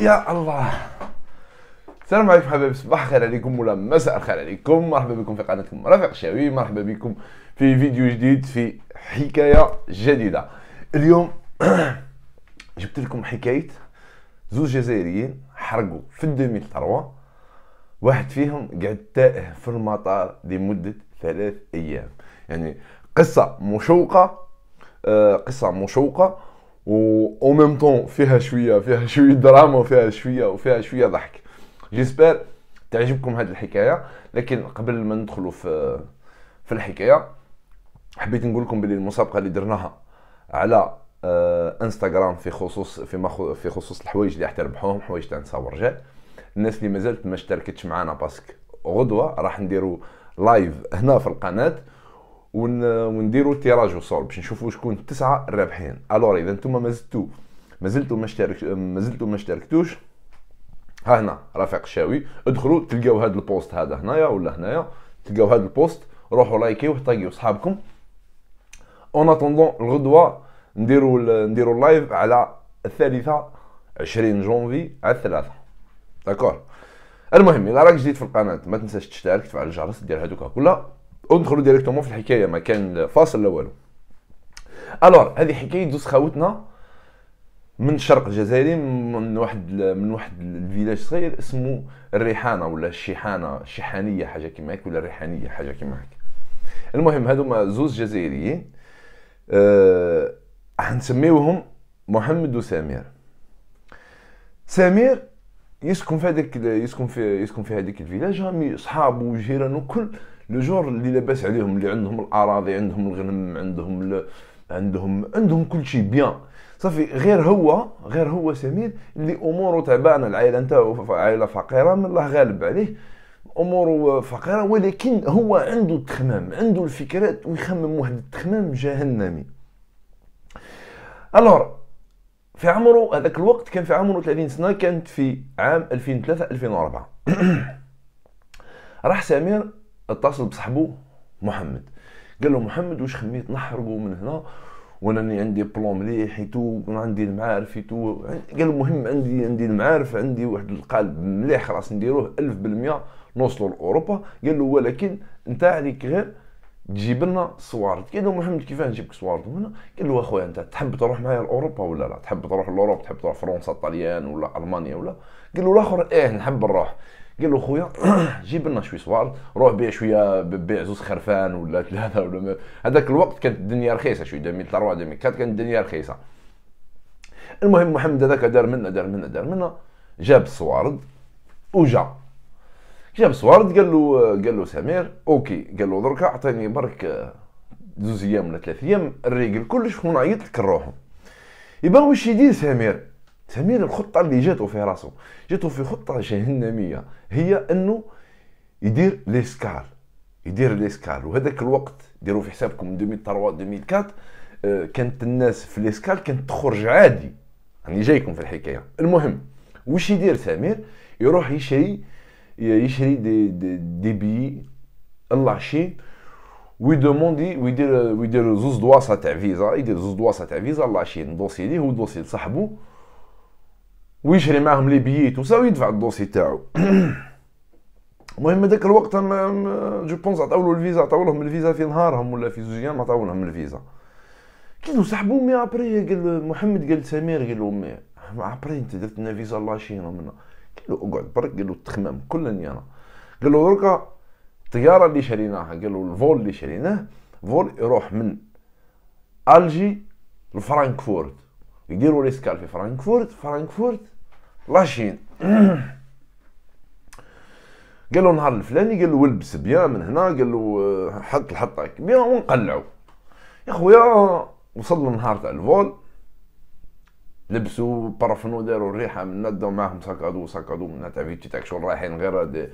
يا الله السلام عليكم حبايب صباح الخير عليكم ولا مساء الخير عليكم مرحبا بكم في قناتكم رفيق شاوي مرحبا بكم في فيديو جديد في حكايه جديده اليوم جبت لكم حكايه زوج جزائريين حرقوا في 2003 واحد فيهم قعد تائه في المطار لمده ثلاث ايام يعني قصه مشوقه آه، قصه مشوقه وان ميم طون فيها شويه فيها شويه دراما وفيها شويه وفيها شويه ضحك جيسبر تعجبكم هذه الحكايه لكن قبل ما ندخلوا في في الحكايه حبيت نقول لكم بلي المسابقه اللي درناها على انستغرام آه، في خصوص فيما في خصوص الحوايج اللي راح تربحوهم حوايج تاع نساء ورجال الناس اللي مازالت ما اشتركتش معنا باسك غدوه راح نديروا لايف هنا في القناه ونديروا تيراج وصول باش نشوفوا شكون التسعه الرابحين الور اذا نتوما ما مازلتوا ما اشترك مازلتوا ما اشتركتوش ها هنا رفيق الشاوي ادخلوا تلقاو هذا البوست هذا هنايا ولا هنايا تلقاو هذا البوست روحوا لايكيوه طاقيو صحابكم اون اتوندون الغدوه نديروا نديروا اللايف على الثالثه 20 جونفي على الثلاثه داكور المهم اذا راك جديد في القناه ما تنساش تشترك تفعل الجرس دير هذوك كلها ادخلوا ديريكتومون في الحكايه ما كان فاصل لا والو الور هذه حكايه دوس خاوتنا من الشرق الجزائري من واحد من واحد الفيلاج صغير اسمه الريحانه ولا الشيحانه الشيحانيه حاجه كيما هيك ولا الريحانيه حاجه كيما هيك المهم هذوما زوز جزائريين أه حنسميوهم محمد وسامير سمير يسكن في هذيك يسكن في يسكن في هذيك الفيلاج صحابه وجيرانه وكل لو جور اللي لاباس عليهم اللي عندهم الاراضي عندهم الغنم عندهم ل... عندهم عندهم كل شيء بيان صافي غير هو غير هو سمير اللي اموره تعبانه العائله نتاعو عائله فقيره من الله غالب عليه اموره فقيره ولكن هو عنده التخمام عنده الفكرات ويخمم واحد التخمام جهنمي الور في عمره هذاك الوقت كان في عمره 30 سنه كانت في عام 2003 2004 راح سمير اتصل بصاحبو محمد قال له محمد واش خميت نحرقوا من هنا وانا عندي بلون مليح تو عندي المعارف تو قال المهم عندي عندي المعارف عندي واحد القالب مليح خلاص نديروه 1000% نوصلوا لاوروبا قال له ولكن انت عليك غير تجيب لنا سوارد قال له محمد كيفاه نجيبك صوارت هنا قال له اخويا انت تحب تروح معايا لاوروبا ولا لا تحب تروح لاوروبا تحب تروح فرنسا طليان ولا المانيا ولا قال له الاخر ايه نحب نروح قال له خويا جيب لنا شويه صوار روح بيع شويه بيع زوز خرفان ولا ثلاثه ولا هذاك الوقت كانت الدنيا رخيصه شويه 2003 2004 كانت الدنيا رخيصه المهم محمد هذاك دار منا دار منا دار منا جاب الصوارد وجا جاب الصوارد قال له قال له سمير اوكي قال له دركا اعطيني برك زوز آه، ايام ولا ثلاث ايام الريقل كلش ونعيط لك نروحو يبغى واش يدير سمير سمير الخطه اللي جاتو في راسو جاتو في خطه جهنميه هي انه يدير ليسكال يدير ليسكال وهذاك الوقت ديروا في حسابكم 2003 2004 آه، كانت الناس في ليسكال كانت تخرج عادي راني يعني جايكم في الحكايه المهم وش يدير سمير يروح يشري يشري دي دي, دي بي الله شي ويدوموندي ويدير ويدير زوز دواسه تاع فيزا يدير زوز دواسه تاع فيزا الله شي دوسي ليه ودوسي لصاحبو ويشري معاهم لي بييت وسا يدفع الدوسي تاعو المهم هذاك الوقت جو بونس عطاولو الفيزا عطاولهم الفيزا في نهارهم ولا في زوج ايام عطاولهم الفيزا كي صاحبو مي ابري قال محمد قال سمير قال له مي ابري انت درت لنا فيزا لاشينا منا قال له اقعد برك قال له التخمام كل انا قال له دركا الطياره اللي شريناها قال له الفول اللي شريناه فول يروح من الجي لفرانكفورت يديروا ريسكال في فرانكفورت فرانكفورت لاشين قال له نهار الفلاني قال له البس بيان من هنا قال له آه، حط الحطه بيان ونقلعوا يا خويا وصل النهار تاع الفول لبسوا بارفنو داروا الريحه من ندوا معاهم ساكادو ساكادو من تاع فيتي تاعك شغل رايحين غير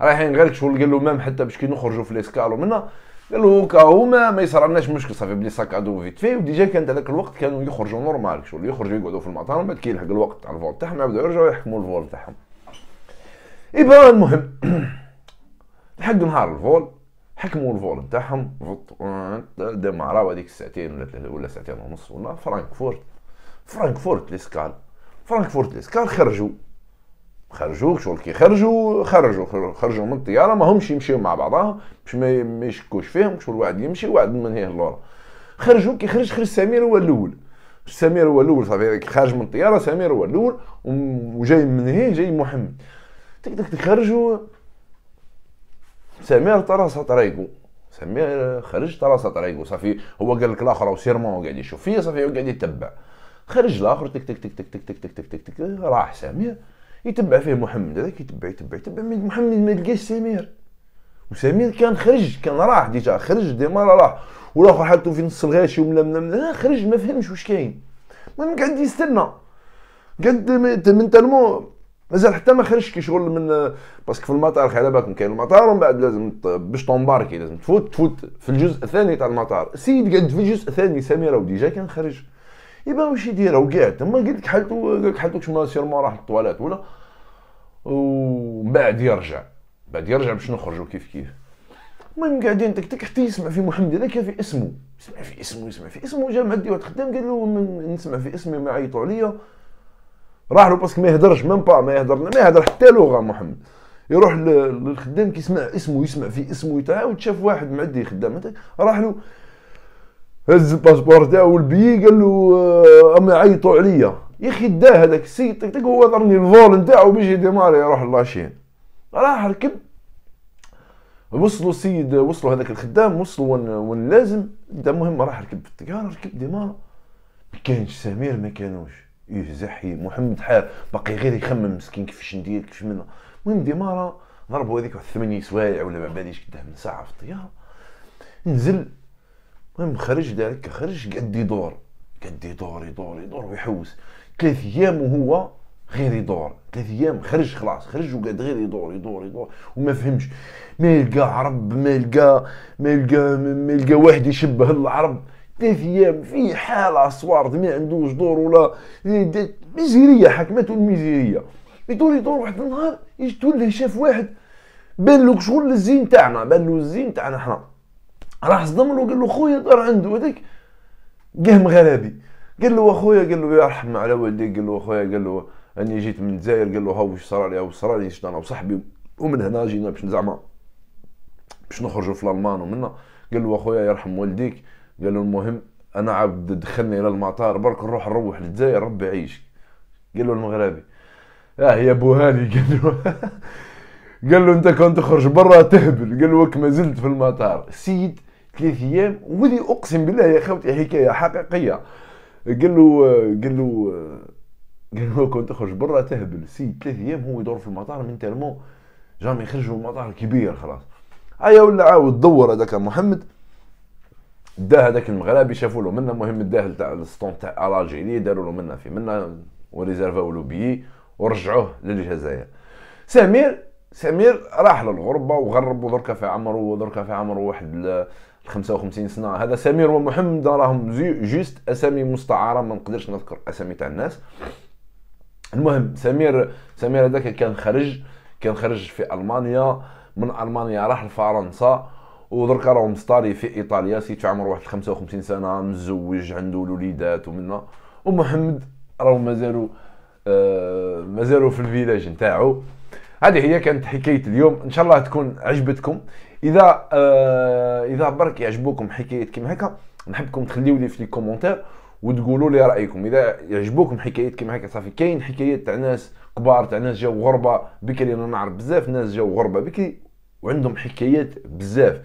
رايحين غير شغل قال له مام حتى باش كي نخرجوا في من هنا قال له هكا هما ما يصير مشكل صافي بلي ساك ادو فيت في وديجا كانت هذاك الوقت كانوا يخرجوا نورمال شغل يخرجوا يقعدوا في المطار ومن بعد كيلحق الوقت على الفول تاعهم يبداو يرجعوا يحكموا الفول تاعهم ايبا المهم لحق نهار الفول حكموا الفول نتاعهم دمعراو هذيك الساعتين ولا ولا ساعتين ونص ولا فرانكفورت فرانكفورت ليسكال فرانكفورت ليسكال خرجوا خرجوك شغل كي خرجوا خرجوا خرجوا من الطياره ما همش يمشيو مع بعضهم باش ما يشكوش فيهم شغل واحد يمشي وواحد من هي لورا خرجوا كي خرج خرج سمير هو الاول سمير هو الاول صافي خارج من الطياره سمير هو الاول وجاي من هي جاي محمد تك تك تخرجوا سمير ترى طريقو سمير خرج ترى طريقو صافي هو قال لك الاخر سيرمون قاعد يشوف فيا صافي هو قاعد يتبع خرج الاخر تك تك تك تك تك تك تك تك تك راح سمير يتبع فيه محمد هذاك يتبع يتبع يتبع محمد ما لقاش سمير وسمير كان خرج كان راح ديجا خرج ديما راح والاخر حالته في نص الغاشي وملا خرج ما فهمش واش كاين المهم قعد يستنى قعد من تلمو مازال حتى ما خرجش كي شغل من باسكو في المطار على بالكم كاين المطار ومن بعد لازم باش تومباركي لازم تفوت تفوت في الجزء الثاني تاع المطار سيد قعد في الجزء الثاني سميره وديجا كان خرج يبا واش يدير هو قاعد تما قلت لك حالته قال لك حالته سير ما راح للطواليت ولا ومن بعد يرجع بعد يرجع باش نخرجوا كيف كيف المهم قاعدين تك تك حتى يسمع في محمد هذاك في اسمه يسمع في اسمه يسمع في اسمه جا معدي واحد خدام قال له نسمع في اسمي ما يعيطوا عليا راح له باسكو ما يهدرش من با ما يهدر ما يهدر حتى لغه محمد يروح للخدام كيسمع اسمه يسمع في اسمه يتعاود شاف واحد معدي خدام راح له هز الباسبور تاعو والبي قال له آه، اما عيطوا عليا يا اخي داه هذاك السيد تك تك هو ضرني الفول نتاعو باش يديماري يروح لاشين راح ركب وصلوا السيد وصلوا هذاك الخدام وصلوا وين وين لازم دا المهم راح ركب في الطيارة ركب ديمار ما كانش سمير ما كانوش إيه، زحي محمد حار باقي غير يخمم مسكين كيفاش ندير كيفاش منه المهم ديمارا ضربوا هذيك ثمانية سوايع ولا ما باليش قدام من ساعه في الطياره نزل المهم خرج ذلك خرج قد يدور قد يدور يدور يدور ويحوس ثلاث ايام وهو غير يدور ثلاث ايام خرج خلاص خرج وقعد غير يدور يدور يدور وما فهمش ما يلقى عرب ما يلقى ما يلقى ما يلقى واحد يشبه العرب ثلاث ايام في حاله صوارد ما عندوش دور ولا ميزيريه حكمته الميزيريه يدور يدور واحد النهار يجي تولي شاف واحد بان له شغل الزين تاعنا بان له الزين تاعنا حنا راح صدم له قال له خويا دار عنده هذاك قاه مغربي قال له اخويا قال له يرحم على والديك قال له اخويا قال له اني جيت من الجزائر قال له ها واش صرالي لي واش شنو انا وصاحبي ومن هنا جينا باش زعما باش نخرجوا في الالمان ومنا قال له اخويا يرحم والديك قال له المهم انا عبد دخلني الى المطار برك نروح نروح للجزائر ربي يعيشك قال له المغربي اه يا بوهاني قال له قال له انت كنت تخرج برا تهبل قال له ما زلت في المطار سيد ثلاث ايام ولي اقسم بالله يا خوتي حكايه حقيقيه قال له قال له قال له كنت تخرج برا تهبل سي ثلاث ايام هو يدور في المطار من تلمو جامي يخرجوا من المطار كبير خلاص هيا ولا عاود دور هذاك محمد دا هذاك المغربي شافوا له منا مهم الداهل تاع السطون تاع الجيري داروا له منا في منا وريزيرفاو له بي ورجعوه للجزائر سمير سمير راح للغربه وغرب ودركا في عمرو ودركا في عمرو واحد 55 سنه هذا سمير ومحمد راهم جوست اسامي مستعاره ما نقدرش نذكر اسامي تاع الناس المهم سمير سمير هذاك كان خرج كان خرج في المانيا من المانيا راح لفرنسا ودرك راهو مستاري في ايطاليا سيتو عمر واحد 55 سنه مزوج عنده الوليدات ومنا ومحمد راهو مازالو آه مازالو في الفيلاج نتاعو هذه هي كانت حكايه اليوم ان شاء الله تكون عجبتكم اذا آه اذا برك يعجبوكم حكايات كيما هكا نحبكم تخليو لي في الكومنتير وتقولوا لي رايكم اذا يعجبوكم حكايات كيما هكا صافي كاين حكايات تاع ناس كبار تاع ناس جاو غربه بكري انا نعرف بزاف ناس جاو غربه بكري وعندهم حكايات بزاف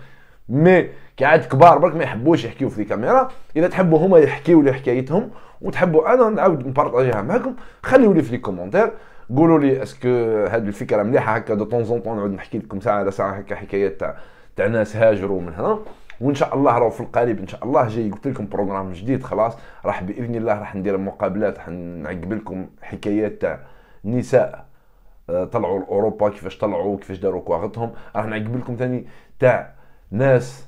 مي كي كبار برك ما يحبوش يحكيو في الكاميرا اذا تحبوا هما يحكيو لي حكايتهم وتحبوا انا نعاود نبارطاجيها معكم خليولي لي في الكومنتير قولوا لي اسكو هذه الفكره مليحه هكا دو طون زون طون نعود نحكي لكم ساعه على ساعه هكا حكايات تاع تاع ناس هاجروا من هنا وان شاء الله راهو في القريب ان شاء الله جاي قلت لكم بروغرام جديد خلاص راح باذن الله راح ندير مقابلات راح نعقب لكم حكايات تاع نساء آه، طلعوا لاوروبا كيفاش طلعوا كيفاش داروا كواغتهم راح نعقب لكم ثاني تاع ناس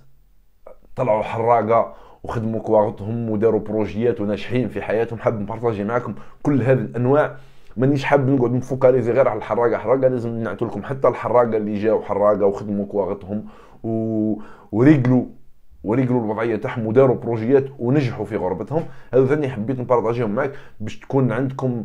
طلعوا حراقه وخدموا كواغتهم وداروا بروجيات وناجحين في حياتهم حاب نبارطاجي معكم كل هذه الانواع مانيش حاب نقعد نفوكاليزي غير على الحراقه حراقه لازم نعطي لكم حتى الحراقه اللي جاو حراقه وخدموا كواغتهم و... ورجلوا ورجلوا الوضعيه تاعهم وداروا بروجيات ونجحوا في غربتهم هذا ثاني حبيت نبارطاجيهم معك باش تكون عندكم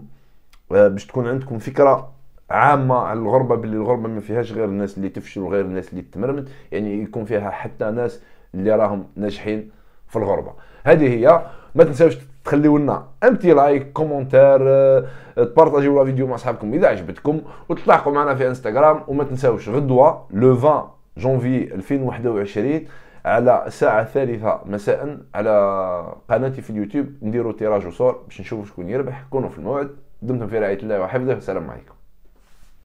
آه، باش تكون عندكم فكره عامه على الغربه باللي الغربه ما فيهاش غير الناس اللي تفشل وغير الناس اللي تمرمت يعني يكون فيها حتى ناس اللي راهم ناجحين في الغربه هذه هي ما تنساوش تخليو لنا امتي لايك كومونتير آه، تبارطاجيو لا فيديو مع صحابكم اذا عجبتكم وتلاحقوا معنا في انستغرام وما تنساوش غدوه لو 20 جونفي 2021 على الساعة الثالثة مساء على قناتي في اليوتيوب نديرو تيراج وصور باش نشوفوا شكون يربح كونوا في الموعد دمتم في رعاية الله وحفظه والسلام عليكم